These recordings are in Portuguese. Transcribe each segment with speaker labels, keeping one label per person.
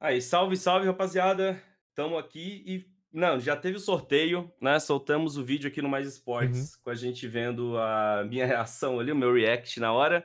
Speaker 1: Aí, salve, salve, rapaziada. Estamos aqui e não, já teve o sorteio, né? Soltamos o vídeo aqui no Mais Esportes uhum. com a gente vendo a minha reação ali, o meu react na hora.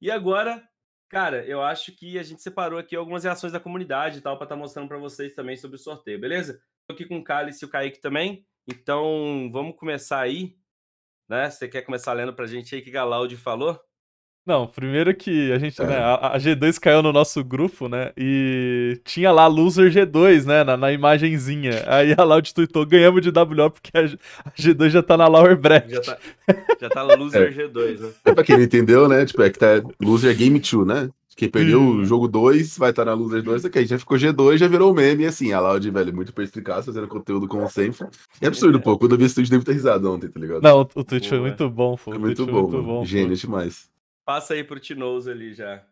Speaker 1: E agora, cara, eu acho que a gente separou aqui algumas reações da comunidade e tal para estar tá mostrando para vocês também sobre o sorteio, beleza? Tô aqui com o Cálice e o Kaique também. Então, vamos começar aí, né? Você quer começar lendo para a gente aí que Galaudi falou?
Speaker 2: Não, primeiro que a gente, né, é. né, a, G2 caiu no nosso grupo, né, e tinha lá loser G2, né, na, na imagenzinha. Aí a Loud tweetou, ganhamos de WO porque a, G2 já tá na lower bracket. Já tá, já tá loser é.
Speaker 1: G2, né. É pra
Speaker 3: quem não entendeu, né, tipo, é que tá loser game 2, né. Quem perdeu hum. o uhum. jogo 2 vai estar tá na Loser 2, ok, já ficou G2, já virou meme, e assim, a Loud, velho, muito perspicaz, fazendo conteúdo como sempre. É absurdo, é. pô, quando eu vi esse tweet, deve ter risado ontem, tá ligado? Não, o, tweet pô, foi, muito bom, foi, foi muito bom, foi muito bom, gênio demais.
Speaker 1: Passa aí pro Tinoz ali já.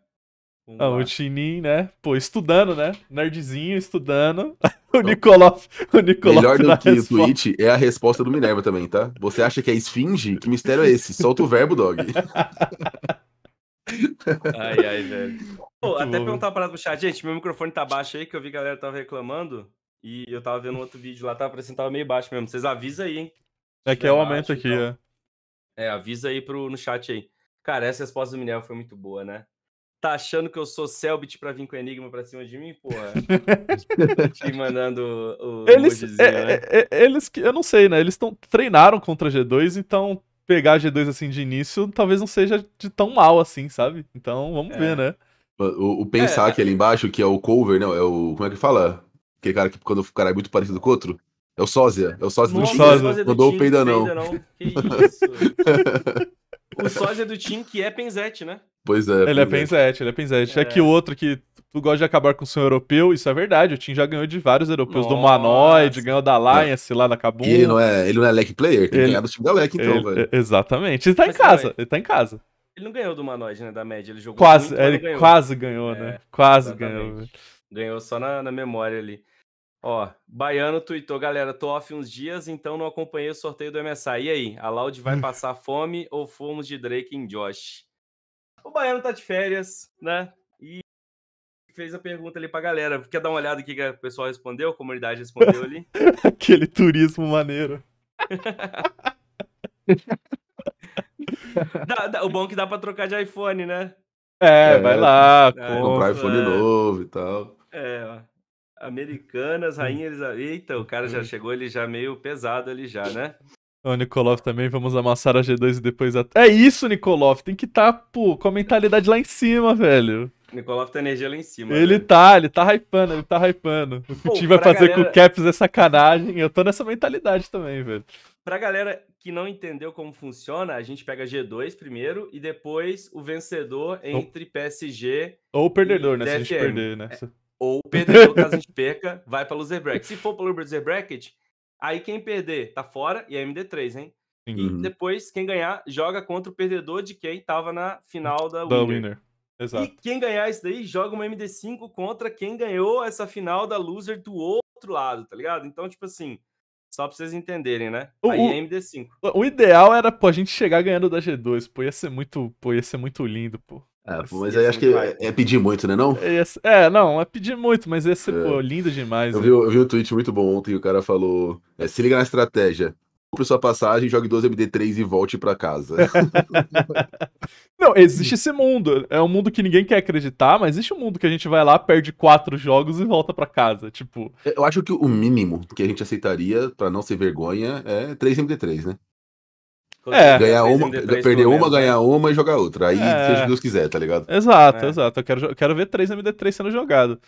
Speaker 1: Ah, o
Speaker 2: Tinin, né? Pô, estudando, né? Nerdzinho, estudando. o Nicolau. O Nicolau Melhor do que resposta. o
Speaker 3: tweet é a resposta do Minerva também, tá? Você acha que é esfinge? Que mistério é esse? Solta o verbo, dog.
Speaker 2: ai, ai, velho. Pô, até perguntar
Speaker 1: uma parada pro chat. Gente, meu microfone tá baixo aí, que eu vi que a galera tava reclamando. E eu tava vendo outro vídeo lá, tava parecendo tava meio baixo mesmo. Vocês avisam aí, hein? É que é o aumento aqui, então. é. É, avisa aí pro, no chat aí. Cara, essa resposta do Miguel foi muito boa, né? Tá achando que eu sou Selbit pra vir com Enigma pra cima de mim? Porra. Te mandando o. Eles, é, né?
Speaker 2: é, é eles. Eu não sei, né? Eles tão, treinaram contra G2, então pegar G2 assim de início talvez não seja de tão mal assim, sabe? Então vamos é. ver, né?
Speaker 3: O, o pensar é, que é. ali embaixo, que é o cover, não, né? é o. Como é que fala? Aquele cara que quando o cara é muito parecido com o outro? É o sósia, é o sósia Nossa, do Não dou o peida não. Que isso? O sósia
Speaker 1: do Tim, que é Penzete, né?
Speaker 3: Pois é. Ele é, é. Penzete,
Speaker 2: ele é Penzete. É. é que o outro que tu gosta de acabar com o sonho europeu, isso é verdade. O Tim já ganhou de vários europeus, Nossa. do Manoide, ganhou da Alliance é. lá da Cabum. E ele não é, ele não é Lec player, tem ele, ganhado o time da leque, então, ele, velho. Exatamente. Ele tá Mas em casa, também. ele tá em casa.
Speaker 1: Ele não ganhou do Manoide, né? Da média, ele jogou. Quase, muito, ele ganhou. quase ganhou, né? É, quase exatamente. ganhou. Ganhou só na, na memória ali. Ó, Baiano tweetou, galera, tô off uns dias, então não acompanhei o sorteio do MSI. E aí, a Loud vai hum. passar fome ou fomos de Drake em Josh? O Baiano tá de férias, né? E fez a pergunta ali pra galera. Quer dar uma olhada o que o pessoal respondeu, a comunidade respondeu ali?
Speaker 2: Aquele turismo maneiro.
Speaker 1: dá, dá, o bom é que dá pra trocar de iPhone, né? É, é vai lá. É,
Speaker 2: comprar iPhone novo e tal.
Speaker 1: É, ó. Americanas, Rainha Elizabeth. Eita, o cara já chegou, ele já meio pesado ali já, né?
Speaker 2: O Nikolov também, vamos amassar a G2 e depois a... É isso, Nikolov, tem que estar, tá, pô, com a mentalidade lá em cima, velho.
Speaker 1: Nikolov tá energia lá em cima. Ele
Speaker 2: velho. tá, ele tá hypando, ele tá hypando. O que o time vai fazer galera... com o Caps é sacanagem, eu tô nessa mentalidade também, velho.
Speaker 1: Pra galera que não entendeu como funciona, a gente pega G2 primeiro e depois o vencedor entre PSG ou o perdedor, né, DFM. se a gente perder, né? É... Ou perdeu, caso a gente perca, vai para loser bracket. Se for para loser bracket, aí quem perder tá fora e é MD3, hein? E uhum. depois quem ganhar joga contra o perdedor de quem tava na final da, Loser. winner. winner. Exato. E quem ganhar isso daí joga uma MD5 contra quem ganhou essa final da loser do outro lado, tá ligado? Então, tipo assim, só pra vocês entenderem, né? O, Aí é MD5.
Speaker 2: O, o ideal era, pô, a gente chegar ganhando da G2, pô, ia ser muito, pô, ia ser muito lindo, pô.
Speaker 3: É, mas aí acho que é, é, pedir muito, né não?
Speaker 2: É, é, não, é pedir muito, mas esse, é. pô, lindo demais. Eu né? vi,
Speaker 3: eu vi um tweet muito bom ontem, o cara falou, é, se liga na estratégia, compre sua passagem, jogue 12 MD3 e volte para casa.
Speaker 2: não, existe esse mundo, é um mundo que ninguém quer acreditar, mas existe um mundo que a gente vai lá, perde quatro jogos e volta para casa, tipo...
Speaker 3: Eu acho que o mínimo que a gente aceitaria, para não ser vergonha, é 3 MD3, né?
Speaker 2: É. Ganhar uma, perder uma, né? ganhar
Speaker 3: uma e jogar outra. Aí, é. seja Deus quiser, tá ligado? Exato, é.
Speaker 2: exato. Eu quero, eu quero ver 3 MD3 sendo jogado.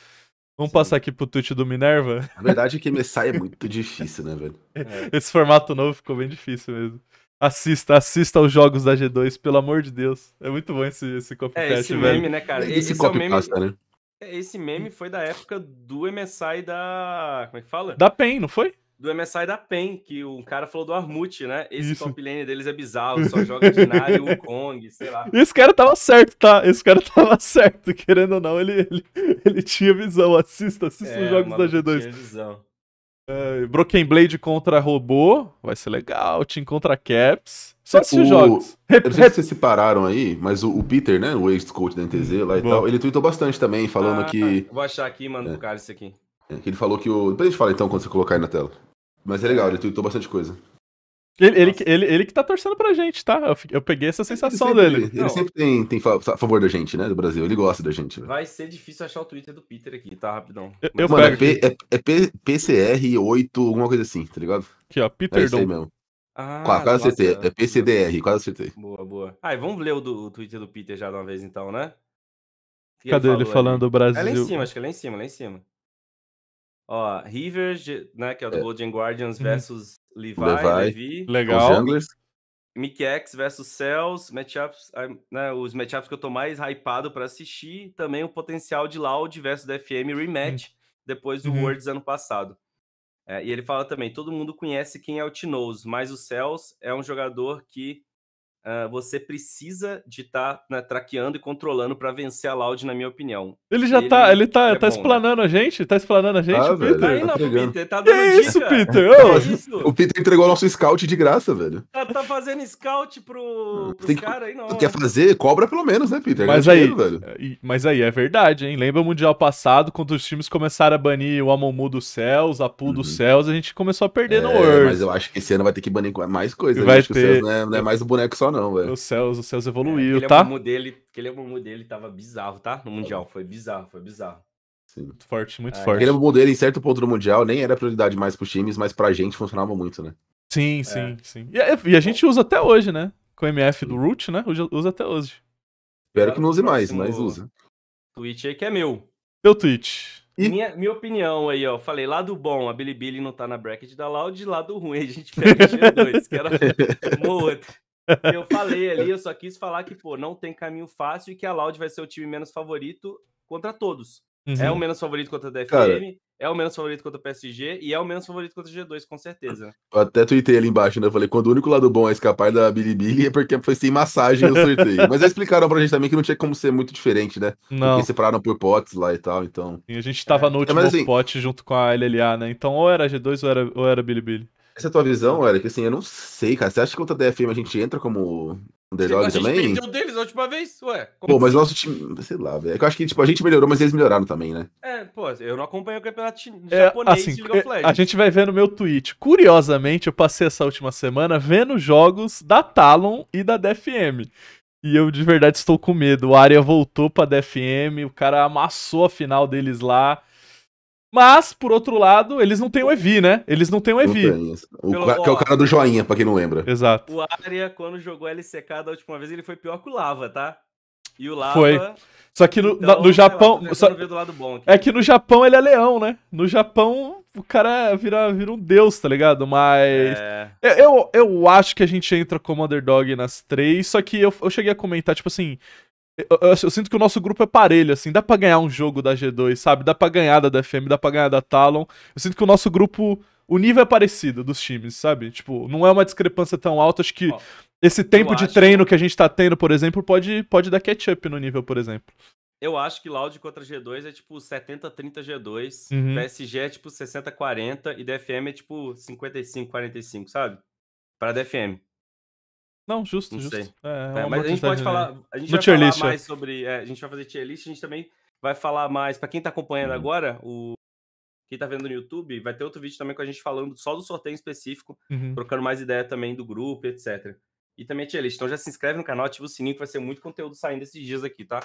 Speaker 2: Vamos Sim. passar aqui pro tweet do Minerva? Na verdade, que MSI é muito difícil, né, velho? Esse formato novo ficou bem difícil mesmo. Assista, assista aos jogos da G2, pelo amor de Deus. É muito bom esse, esse é, copycat, é, esse velho. meme, né, cara? Esse, esse copy é meme... Pasta, né?
Speaker 1: É, esse meme foi da época do MSI da... Como é que fala? Da PEN, não foi? do MSI da PEN, que o cara falou do Armute, né? Esse Isso. top lane deles é bizarro, só joga de Nari, Kong, sei lá.
Speaker 2: Esse cara tava certo, tá? Esse cara tava certo, querendo ou não, ele, ele, ele tinha visão. Assista, assista é, os jogos da G2. Tinha visão. Broken Blade contra robô, vai ser legal. Team contra Caps. Só esses jogos. Rep, eu se vocês se pararam
Speaker 3: aí, mas o, o Peter, né? O ex-coach da NTZ lá e Bom. tal, ele tweetou bastante também, falando ah, que. Vou
Speaker 1: achar aqui, mano, é. pro cara isso aqui.
Speaker 3: É, ele falou que o. Depois a gente fala então quando você colocar aí na tela. Mas é legal, ele tweetou bastante coisa. Ele, ele, ele, ele, que tá torcendo pra gente, tá? Eu, peguei essa sensação ele sempre, dele. Ele, Não. sempre tem, tem favor da gente, né? Do Brasil. Ele gosta da gente. Né?
Speaker 1: Vai ser difícil achar o Twitter do Peter aqui, tá? Rapidão.
Speaker 2: Eu, eu Mano, é, P,
Speaker 3: é, é PCR8, alguma coisa assim, tá ligado? Aqui, ó. Peter é Dom. Ah, quase acertei. É PCDR, quase acertei. Boa, boa.
Speaker 1: Ah, vamos ler o, do, o Twitter do Peter já de uma vez então, né? Que Cadê ele, falando do Brasil? É lá em cima, acho que é lá em cima, lá em cima. Ó, River, né, que é o do é. Golden Guardians uhum. versus uhum. Levi, Levi, Levi. Legal. Os Mickey X versus Cells, matchups, né, os matchups que eu tô mais hypado para assistir, também o potencial de Loud versus DFM rematch uhum. depois do uhum. Worlds ano passado. É, e ele fala também, todo mundo conhece quem é o Tinoz, mas o Cells é um jogador que Uh, você precisa de estar tá, né, traqueando e controlando para vencer a Loud, na minha opinião. Ele já tá, ele, tá, ele tá, é tá bom, né?
Speaker 2: explanando né? a gente, tá explanando a tá, gente, ah, Peter. Velho, tá Peter, tá, tá dando que isso, Peter? Oh. Que isso? O
Speaker 3: Peter entregou nosso scout de graça, velho. Tá, tá fazendo scout pro, Tem que, cara aí, não. quer fazer? Cobra pelo menos, né, Peter? Mas aí, dinheiro,
Speaker 2: mas aí é verdade, hein? Lembra o Mundial passado, quando os times começaram a banir o Amomu dos céus, a Pool uhum. dos céus, a gente começou a perder é, no World. Mas
Speaker 3: eu acho que esse ano vai ter que banir mais coisas. Né? Vai ter. O Céus não é, não é mais
Speaker 2: um boneco só, não, velho. O Celso, o Celso é, evoluiu, é, tá? Mumu
Speaker 1: dele, aquele Mumu dele tava bizarro, tá? No Mundial, foi bizarro, foi bizarro.
Speaker 3: Sim. Muito
Speaker 2: forte, muito é, forte. Aquele
Speaker 3: Mumu dele, em certo ponto do Mundial, nem era prioridade mais pros times, mas pra gente funcionava muito, né?
Speaker 2: Sim, sim, é. sim. E a, e a, gente usa até hoje, né? Com o MF do Root, né? Usa até hoje.
Speaker 3: Espero que não use mais, mas usa.
Speaker 1: Twitch aí que é
Speaker 2: meu. Meu Twitch.
Speaker 1: E... Minha, minha opinião aí, ó. Falei, lado bom, a Bilibili não tá na bracket da Loud, lado ruim, a gente pega o 2 que era uma outra. Eu falei ali, eu só quis falar que, pô, não tem caminho fácil e que a Loud vai ser o time menos favorito contra todos. Uhum. É o uhum. menos favorito contra a DFM, Cara, é o menos favorito contra o PSG e é o menos favorito contra o G2, com certeza.
Speaker 3: Eu até tuitei ali embaixo, né? Eu falei, quando o único lado bom é escapar da Bilibili é porque foi sem massagem o sorteio. Mas eles explicaram pra gente também que não tinha como ser muito diferente, né? Não. Porque separaram por potes lá e tal, então... E
Speaker 2: a gente tava é. no é, último é, assim... pote junto com a LLA, né? Então ou era G2 ou era, ou era Bilibili essa é a
Speaker 3: tua visão, Eric, assim, eu não sei, cara. Você acha que contra a DFM a gente entra como underdog Sim, a também? A gente perdeu
Speaker 1: deles a última vez, ué. Pô, mas
Speaker 3: assim? o nosso time, sei lá, velho. É que eu acho que tipo, a gente melhorou, mas eles melhoraram também, né?
Speaker 1: É, pô, eu não acompanho o campeonato é, japonês assim, de League of é, Legends. A
Speaker 2: gente vai ver no meu tweet. Curiosamente, eu passei essa última semana vendo jogos da Talon e da DFM. E eu de verdade estou com medo. O Aria voltou pra DFM, o cara amassou a final deles lá. Mas, por outro lado, eles não têm o Evi, né? Eles não têm o Evi. O Que é o
Speaker 1: cara do
Speaker 3: joinha, pra quem
Speaker 2: não lembra. Exato.
Speaker 1: O Arya, quando jogou LCK da última vez, ele foi pior que o Lava, tá? E o Lava... Foi.
Speaker 2: Só que no, então, no Japão... Lá, só... É que no Japão ele é leão, né? No Japão, o cara vira, vira um deus, tá ligado? Mas... É... Eu, eu acho que a gente entra como underdog nas três, só que eu, eu cheguei a comentar, tipo assim, eu, eu, eu, sinto que o nosso grupo é parelho, assim. Dá pra ganhar um jogo da G2, sabe? Dá pra ganhar da DFM, dá pra ganhar da Talon. Eu sinto que o nosso grupo. O nível é parecido dos times, sabe? Tipo, não é uma discrepância tão alta. Acho que Ó, esse tempo de acho... treino que a gente tá tendo, por exemplo, pode, pode dar catch-up no nível, por exemplo.
Speaker 1: Eu acho que Loud contra G2 é tipo 70-30 G2, uhum. PSG é tipo 60-40 e DFM é tipo 55-45, sabe? Pra DFM.
Speaker 2: Não, justo, não justo. Sei. É, é, é mas a gente pode falar. A né? gente vai falar list, mais é.
Speaker 1: sobre. É, a gente vai fazer tier list, a gente também vai falar mais. Pra quem tá acompanhando uhum. agora, o. Quem tá vendo no YouTube, vai ter outro vídeo também com a gente falando só do sorteio específico, uhum. trocando mais ideia também do grupo, etc. E também a tier list. Então já se inscreve no canal, ativa o sininho que vai ser muito conteúdo saindo esses dias aqui, tá?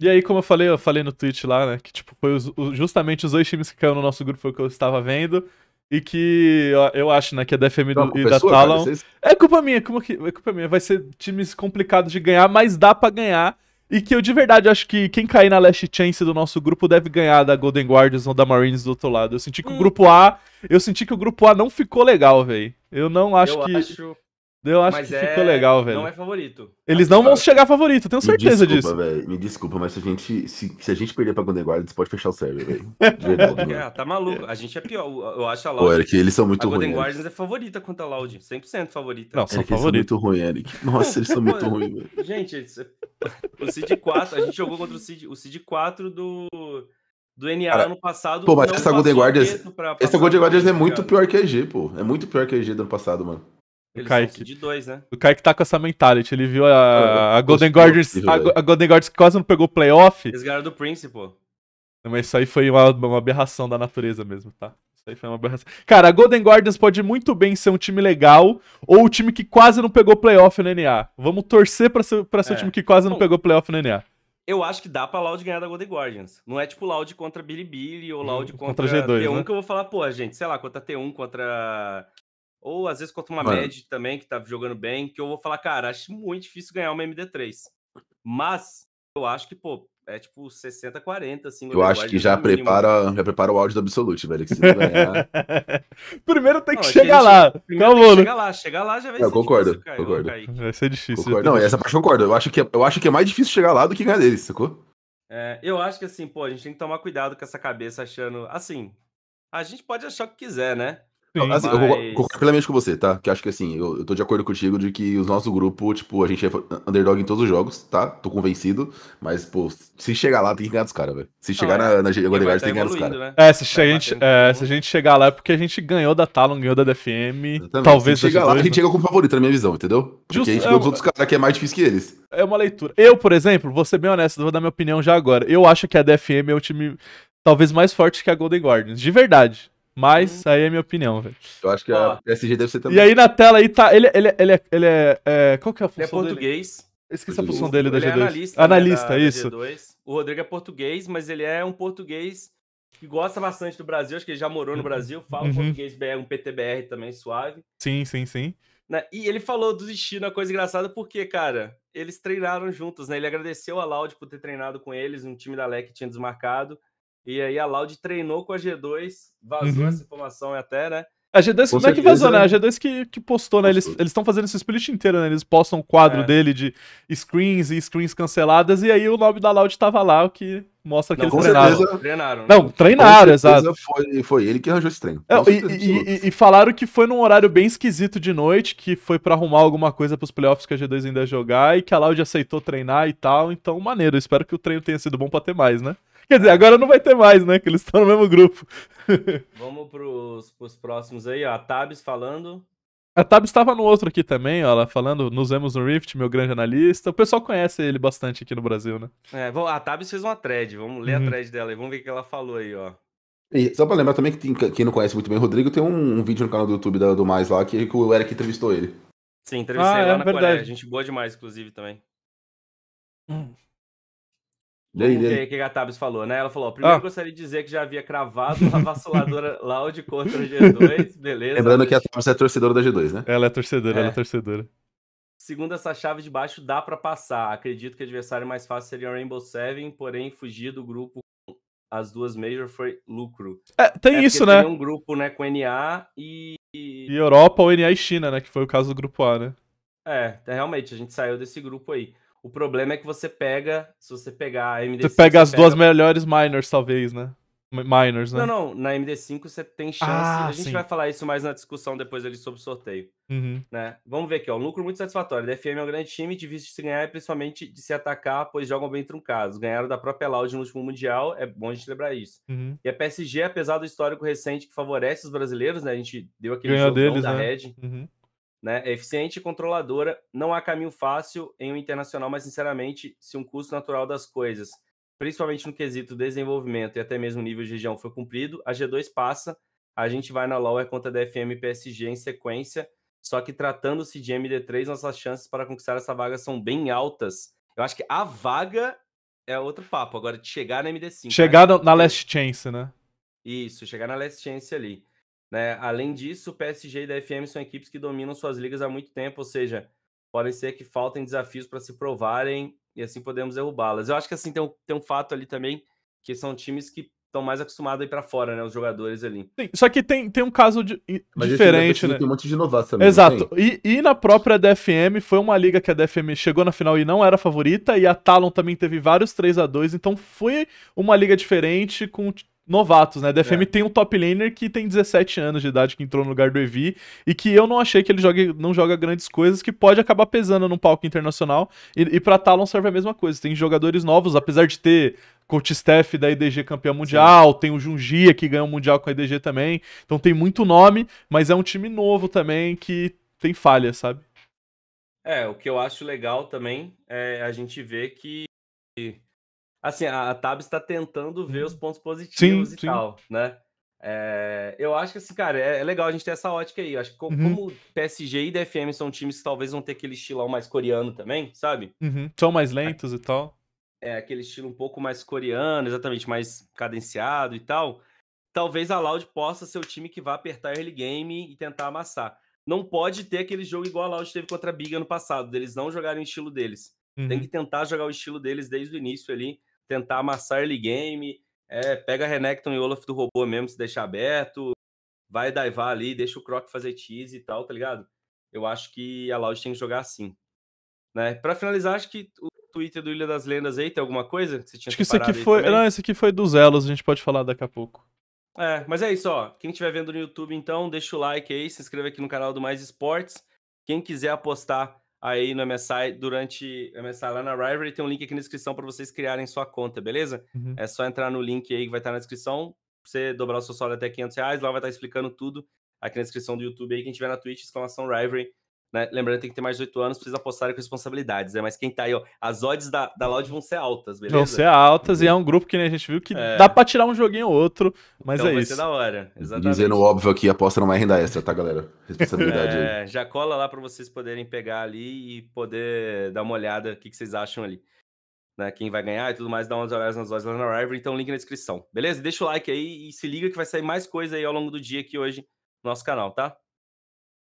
Speaker 2: E aí, como eu falei, eu falei no tweet lá, né? Que tipo, foi os, justamente os dois times que caíram no nosso grupo foi o que eu estava vendo. E que eu acho, né, que a da é então, e da Talon. Cara, é culpa minha, como que, é culpa minha. Vai ser times complicados de ganhar, mas dá para ganhar. E que eu de verdade acho que quem cair na Last Chance do nosso grupo deve ganhar da Golden Guardians ou da Marines do outro lado. Eu senti que hum. o grupo A. Eu senti que o grupo A não ficou legal, velho. Eu não acho eu que. Acho... Eu acho mas que é... ficou legal, velho. Não é favorito. Eles tá não vão chegar favorito, tenho certeza me desculpa,
Speaker 3: disso. Véio, me desculpa, mas se a gente, se, se a gente perder pra Golden Guardians, pode fechar o server, velho. é,
Speaker 1: tá maluco. É. A gente é pior. Eu acho a Loud. Pô, Eric, eles são muito ruins. A Golden Guardians é favorita contra a Loud. 100% favorita. Não, são
Speaker 3: favoritos. muito ruins, Eric. Nossa, eles são muito ruins, velho.
Speaker 1: Gente, o Cid 4, a gente jogou contra o Cid, o Cid 4 do do NA Cara, ano passado. Pô, mas essa Golden Guardians. Essa Golden Guardians é tá muito
Speaker 3: pior que a EG, pô. É muito pior que a EG do ano passado, mano. Eles Kaique. de dois, né? O
Speaker 2: Kaique tá com essa mentality. Ele viu a, a Golden Guardians. A, a, Golden Guardians que quase não pegou playoff. Eles
Speaker 1: ganharam do Prince, pô.
Speaker 2: Mas isso aí foi uma, uma aberração da natureza mesmo, tá? Isso aí foi uma aberração. Cara, a Golden Guardians pode muito bem ser um time legal ou o time que quase não pegou playoff no NA. Vamos torcer pra ser, pra ser é. o time que quase Bom, não pegou playoff no NA.
Speaker 1: Eu acho que dá pra Loud ganhar da Golden Guardians. Não é tipo Loud contra Billy ou Loud hum, contra, contra G2, T1 né? que eu vou falar, pô, gente, sei lá, contra T1, contra ou às vezes contra uma Mano. também, que tá jogando bem, que eu vou falar, cara, acho muito difícil ganhar uma MD3. Mas eu acho que, pô, é tipo 60, 40, assim. Eu acho que já prepara,
Speaker 3: já prepara o áudio do Absolute, velho. Que se ganhar. primeiro tem que não, é chegar gente, lá. Primeiro Calma, tem que né? chegar lá. Chegar lá já vai eu ser concordo, difícil. Eu concordo. Vai ser difícil. Concordo. Não, essa parte eu concordo. Eu acho, que, é, eu acho que é mais difícil chegar lá do que ganhar deles, sacou?
Speaker 1: É, eu acho que assim, pô, a gente tem que tomar cuidado com essa cabeça achando. Assim, a gente pode achar o que quiser, né? Sim, assim, mas...
Speaker 3: eu concordo plenamente com você, tá? Que acho que assim, eu, eu tô de acordo contigo de que o nosso grupo, tipo, a gente é underdog em todos os jogos, tá? Tô convencido, mas, pô, se chegar lá, tem que ganhar dos caras, velho. Se chegar ah, na, é. na Legends, tá tem que ganhar dos caras. Né?
Speaker 2: É, se, tá a gente, é, se a gente chegar lá é porque a gente ganhou da Talon, ganhou da DFM, talvez... Se chegar lá, dois, a gente né? chega
Speaker 3: como favorito, na minha visão, entendeu? Porque Just, a gente ganhou é, dos outros caras que é mais difícil que eles.
Speaker 2: É uma leitura. Eu, por exemplo, vou ser bem honesto, vou dar minha opinião já agora. Eu acho que a DFM é o time talvez mais forte que a Golden Guardians, de verdade. Mas uhum. aí é minha opinião, velho.
Speaker 3: Eu acho que a PSG deve ser também. E aí na
Speaker 2: tela aí tá. Ele, ele, ele, ele é, é Qual que é a função? Ele é português. Dele? Eu esqueci a função dele da G2. É analista, analista né, da, isso. Da
Speaker 1: O Rodrigo é português, mas ele é um português que gosta bastante do Brasil. Acho que ele já morou no uhum. Brasil. Fala uhum. português um PTBR também suave.
Speaker 2: Sim, sim, sim.
Speaker 1: Né, e ele falou do destino, a coisa engraçada, porque, cara, eles treinaram juntos, né? Ele agradeceu a Laude por ter treinado com eles, um time da LEC que tinha desmarcado. E aí a Loud treinou com a G2, vazou uhum. essa informação e até, né? A G2, não é que vazou, né? A né? G2
Speaker 2: que, que postou, né? Eles estão fazendo esse split inteiro, né? Eles postam um quadro é. dele de screens e screens canceladas, e aí o nome da Loud tava lá, o que mostra que não, eles treinaram. Certeza, treinaram. Né? Não, treinaram, exato.
Speaker 3: Foi, foi ele que arranjou esse treino. É,
Speaker 2: e, e, e, falaram que foi num horário bem esquisito de noite, que foi para arrumar alguma coisa pros playoffs que a G2 ainda ia jogar, e que a Loud aceitou treinar e tal. Então, maneiro. Espero que o treino tenha sido bom pra ter mais, né? Quer dizer, agora não vai ter mais, né? Que eles estão no mesmo grupo.
Speaker 1: Vamos pros, pros próximos aí, ó. A Tabs falando.
Speaker 2: A Tabs estava no outro aqui também, ó, ela falando, nos vemos no Rift, meu grande analista. O pessoal conhece ele bastante aqui no Brasil, né?
Speaker 1: É, a Tabs fez uma thread, vamos ler uhum. a thread dela e vamos ver o que ela falou aí, ó.
Speaker 3: E só pra lembrar também que tem, quem não conhece muito bem o Rodrigo, tem um, um vídeo no canal do YouTube da, do Mais lá que, que o Eric entrevistou ele.
Speaker 1: Sim, entrevistei ah, lá é, na verdade. Coreia. Gente boa demais, inclusive, também. Hum. Dei, dei. Que, que a Tabs falou, né? Ela falou: primeiro ah. gostaria de dizer que já havia cravado uma lá Loud contra a G2, beleza. Lembrando que a
Speaker 3: Tabs é torcedora
Speaker 2: da G2, né? Ela é torcedora, é. ela é torcedora.
Speaker 1: Segundo essa chave de baixo, dá para passar. Acredito que o adversário mais fácil seria o Rainbow Seven, porém fugir do grupo com as duas Major foi lucro. É, tem é isso, né? Tem um grupo né, com NA e.
Speaker 2: E Europa, ou NA e China, né? Que foi o caso do grupo A, né?
Speaker 1: É, é realmente, a gente saiu desse grupo aí. O problema é que você pega, se você pegar a MD5. Você pega as duas
Speaker 2: melhores minors, talvez, né? Minors, né? Não,
Speaker 1: não. Na MD5 você tem chance. Ah, a gente sim. vai falar isso mais na discussão depois ali sobre o sorteio. Uhum. Né? Vamos ver aqui, ó. lucro muito satisfatório. A DFM é um grande time, difícil de se ganhar e principalmente de se atacar, pois jogam bem truncados. Ganharam da própria Loud no último Mundial, é bom a gente lembrar isso. Uhum. E a PSG, apesar do histórico recente que favorece os brasileiros, né? A gente deu aquele jogo deles, da né? Red. Uhum. Né? É eficiente e controladora, não há caminho fácil em um internacional, mas sinceramente, se um custo natural das coisas, principalmente no quesito desenvolvimento e até mesmo nível de região, foi cumprido, a G2 passa, a gente vai na Lower é contra a DFM e PSG em sequência, só que tratando-se de MD3, nossas chances para conquistar essa vaga são bem altas. Eu acho que a vaga é outro papo, agora de chegar na MD5. Né? Chegar na
Speaker 2: Last Chance, né?
Speaker 1: Isso, chegar na Last Chance ali. Né? Além disso, o PSG e DFM são equipes que dominam suas ligas há muito tempo, ou seja, podem ser que faltem desafios para se provarem e assim podemos derrubá-las. Eu acho que assim tem um, tem um fato ali também que são times que estão mais acostumados a ir para fora, né? Os jogadores ali.
Speaker 2: Sim, só que tem, tem um caso de, Mas diferente, né? Tem um monte de inovação. Exato. E, e na própria DFM, foi uma liga que a DFM chegou na final e não era favorita, e a Talon também teve vários 3 a 2 então foi uma liga diferente, com novatos, né? DFM é. tem um top laner que tem 17 anos de idade, que entrou no lugar do Evi, e que eu não achei que ele jogue, não joga grandes coisas, que pode acabar pesando num palco internacional. E, e pra Talon serve a mesma coisa. Tem jogadores novos, apesar de ter coach staff da IDG campeão mundial, Sim. tem o Jungia que ganhou o mundial com a IDG também. Então tem muito nome, mas é um time novo também que tem falha, sabe?
Speaker 1: É, o que eu acho legal também é a gente ver que assim, a Tab está tentando ver os uhum. pontos positivos sim, e sim. tal, né? É, eu acho que, assim, cara, é, é, legal a gente ter essa ótica aí. Eu acho que como, uhum. como PSG e DFM são times que talvez vão ter aquele estilão mais coreano também, sabe?
Speaker 2: Uhum. São mais é. lentos é, e tal.
Speaker 1: É, aquele estilo um pouco mais coreano, exatamente, mais cadenciado e tal. Talvez a Loud possa ser o time que vá apertar early game e tentar amassar. Não pode ter aquele jogo igual a Loud teve contra a Big ano passado, deles não jogarem o estilo deles. Uhum. Tem que tentar jogar o estilo deles desde o início ali tentar amassar early game, é, pega Renekton e Olaf do robô mesmo, se deixar aberto, vai daivar ali, deixa o Croc fazer tease e tal, tá ligado? Eu acho que a Loud tem que jogar assim. Né? Pra finalizar, acho que o Twitter do Ilha das Lendas aí tem alguma coisa que você tinha Acho que isso aqui foi. Não, esse
Speaker 2: aqui foi dos Elos, a gente pode falar daqui a pouco.
Speaker 1: É, mas é isso, ó. Quem estiver vendo no YouTube, então, deixa o like aí, se inscreva aqui no canal do Mais Esportes. Quem quiser apostar aí no MSI durante MSI lá na Rivalry. Tem um link aqui na descrição para vocês criarem sua conta, beleza? Uhum. É só entrar no link aí que vai estar tá na descrição. Você dobrar o seu saldo até 500 reais, lá vai estar tá explicando tudo aqui na descrição do YouTube aí. Quem tiver na Twitch, exclamação Rivalry, né? Lembrando que tem que ter mais de 18 anos, precisa apostar com responsabilidades, né? Mas quem tá aí, ó, as odds da, da Loud vão ser altas, beleza? Vão ser altas,
Speaker 2: e é um grupo que nem a gente viu que é. dá pra tirar um joguinho ou outro, mas então é vai isso. Vai ser da hora, exatamente. Dizendo
Speaker 3: óbvio aqui, aposta não é renda extra, tá, galera? Responsabilidade
Speaker 2: é, aí.
Speaker 1: Já cola lá pra vocês poderem pegar ali e poder dar uma olhada o que, que vocês acham ali. Né, quem vai ganhar e tudo mais, dá umas olhadas nas odds lá na River, então link é na descrição, beleza? Deixa o like aí e se liga que vai sair mais coisa aí ao longo do dia aqui hoje no nosso canal, tá?